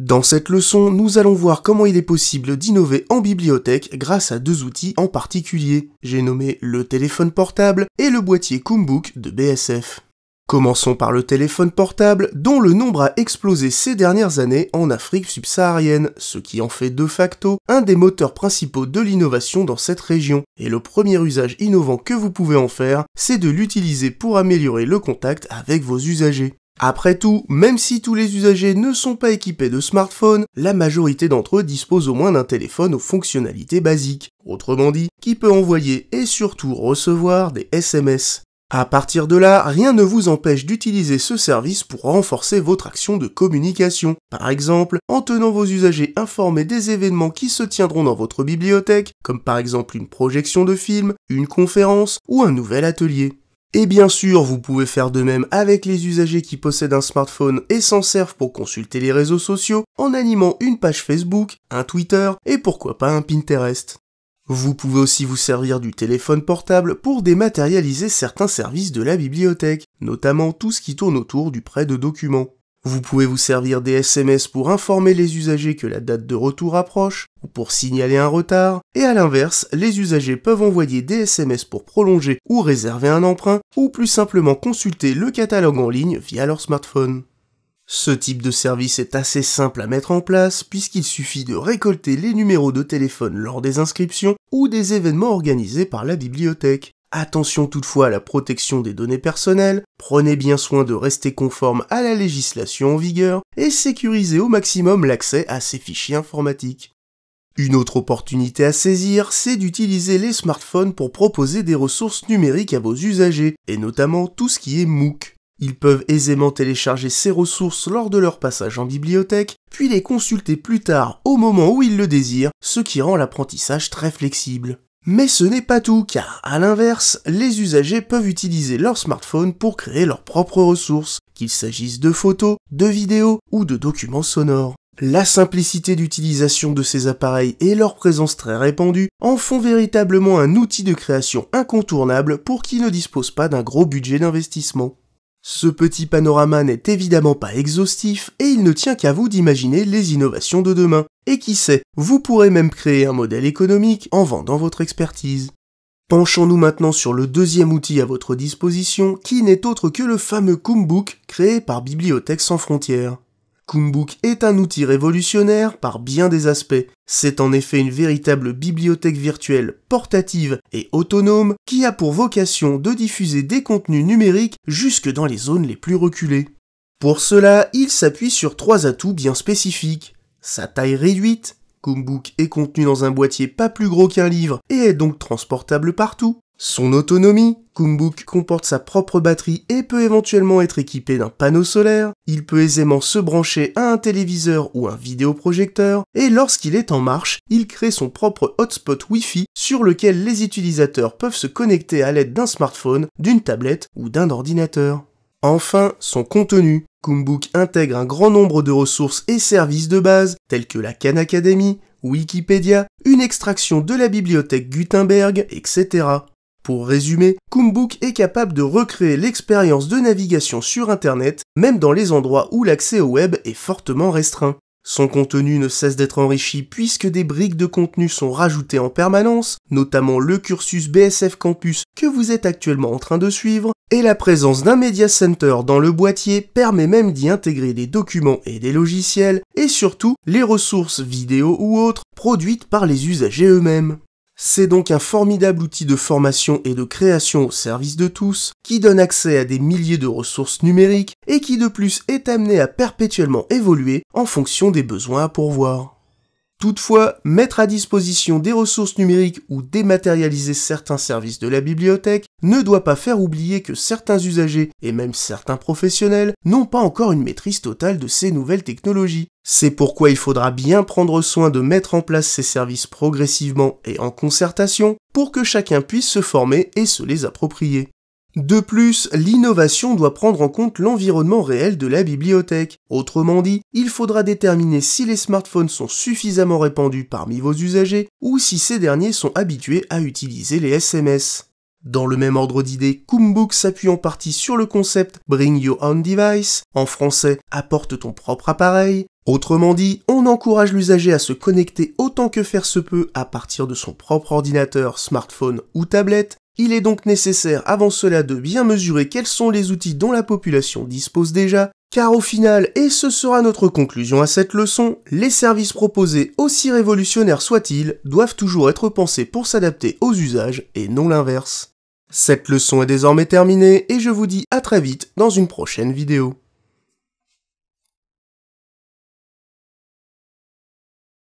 Dans cette leçon, nous allons voir comment il est possible d'innover en bibliothèque grâce à deux outils en particulier. J'ai nommé le téléphone portable et le boîtier Kumbook de BSF. Commençons par le téléphone portable dont le nombre a explosé ces dernières années en Afrique subsaharienne, ce qui en fait de facto un des moteurs principaux de l'innovation dans cette région. Et le premier usage innovant que vous pouvez en faire, c'est de l'utiliser pour améliorer le contact avec vos usagers. Après tout, même si tous les usagers ne sont pas équipés de smartphones, la majorité d'entre eux disposent au moins d'un téléphone aux fonctionnalités basiques, autrement dit, qui peut envoyer et surtout recevoir des SMS. À partir de là, rien ne vous empêche d'utiliser ce service pour renforcer votre action de communication. Par exemple, en tenant vos usagers informés des événements qui se tiendront dans votre bibliothèque, comme par exemple une projection de film, une conférence ou un nouvel atelier. Et bien sûr, vous pouvez faire de même avec les usagers qui possèdent un smartphone et s'en servent pour consulter les réseaux sociaux en animant une page Facebook, un Twitter et pourquoi pas un Pinterest. Vous pouvez aussi vous servir du téléphone portable pour dématérialiser certains services de la bibliothèque, notamment tout ce qui tourne autour du prêt de documents. Vous pouvez vous servir des SMS pour informer les usagers que la date de retour approche ou pour signaler un retard, et à l'inverse, les usagers peuvent envoyer des SMS pour prolonger ou réserver un emprunt, ou plus simplement consulter le catalogue en ligne via leur smartphone. Ce type de service est assez simple à mettre en place puisqu'il suffit de récolter les numéros de téléphone lors des inscriptions ou des événements organisés par la bibliothèque. Attention toutefois à la protection des données personnelles, prenez bien soin de rester conforme à la législation en vigueur et sécurisez au maximum l'accès à ces fichiers informatiques. Une autre opportunité à saisir, c'est d'utiliser les smartphones pour proposer des ressources numériques à vos usagers, et notamment tout ce qui est MOOC. Ils peuvent aisément télécharger ces ressources lors de leur passage en bibliothèque, puis les consulter plus tard au moment où ils le désirent, ce qui rend l'apprentissage très flexible. Mais ce n'est pas tout, car à l'inverse, les usagers peuvent utiliser leur smartphone pour créer leurs propres ressources, qu'il s'agisse de photos, de vidéos ou de documents sonores. La simplicité d'utilisation de ces appareils et leur présence très répandue en font véritablement un outil de création incontournable pour qui ne dispose pas d'un gros budget d'investissement. Ce petit panorama n'est évidemment pas exhaustif et il ne tient qu'à vous d'imaginer les innovations de demain. Et qui sait, vous pourrez même créer un modèle économique en vendant votre expertise. Penchons-nous maintenant sur le deuxième outil à votre disposition, qui n'est autre que le fameux Kumbook créé par Bibliothèque sans frontières. Kumbuk est un outil révolutionnaire par bien des aspects. C'est en effet une véritable bibliothèque virtuelle portative et autonome qui a pour vocation de diffuser des contenus numériques jusque dans les zones les plus reculées. Pour cela, il s'appuie sur trois atouts bien spécifiques. Sa taille réduite, Kumbuk est contenu dans un boîtier pas plus gros qu'un livre et est donc transportable partout. Son autonomie, Kumbuk comporte sa propre batterie et peut éventuellement être équipé d'un panneau solaire, il peut aisément se brancher à un téléviseur ou un vidéoprojecteur, et lorsqu'il est en marche, il crée son propre hotspot Wi-Fi sur lequel les utilisateurs peuvent se connecter à l'aide d'un smartphone, d'une tablette ou d'un ordinateur. Enfin, son contenu. Kumbuk intègre un grand nombre de ressources et services de base, tels que la Khan Academy, Wikipédia, une extraction de la bibliothèque Gutenberg, etc. Pour résumer, Kumbook est capable de recréer l'expérience de navigation sur Internet, même dans les endroits où l'accès au web est fortement restreint. Son contenu ne cesse d'être enrichi puisque des briques de contenu sont rajoutées en permanence, notamment le cursus BSF Campus que vous êtes actuellement en train de suivre, et la présence d'un Media Center dans le boîtier permet même d'y intégrer des documents et des logiciels, et surtout les ressources vidéo ou autres produites par les usagers eux-mêmes. C'est donc un formidable outil de formation et de création au service de tous, qui donne accès à des milliers de ressources numériques et qui de plus est amené à perpétuellement évoluer en fonction des besoins à pourvoir. Toutefois, mettre à disposition des ressources numériques ou dématérialiser certains services de la bibliothèque ne doit pas faire oublier que certains usagers et même certains professionnels n'ont pas encore une maîtrise totale de ces nouvelles technologies. C'est pourquoi il faudra bien prendre soin de mettre en place ces services progressivement et en concertation pour que chacun puisse se former et se les approprier. De plus, l'innovation doit prendre en compte l'environnement réel de la bibliothèque. Autrement dit, il faudra déterminer si les smartphones sont suffisamment répandus parmi vos usagers ou si ces derniers sont habitués à utiliser les SMS. Dans le même ordre d'idées, Kumbook s'appuie en partie sur le concept Bring Your Own Device, en français apporte ton propre appareil. Autrement dit, on encourage l'usager à se connecter autant que faire se peut à partir de son propre ordinateur, smartphone ou tablette, il est donc nécessaire avant cela de bien mesurer quels sont les outils dont la population dispose déjà, car au final, et ce sera notre conclusion à cette leçon, les services proposés, aussi révolutionnaires soient-ils, doivent toujours être pensés pour s'adapter aux usages et non l'inverse. Cette leçon est désormais terminée et je vous dis à très vite dans une prochaine vidéo.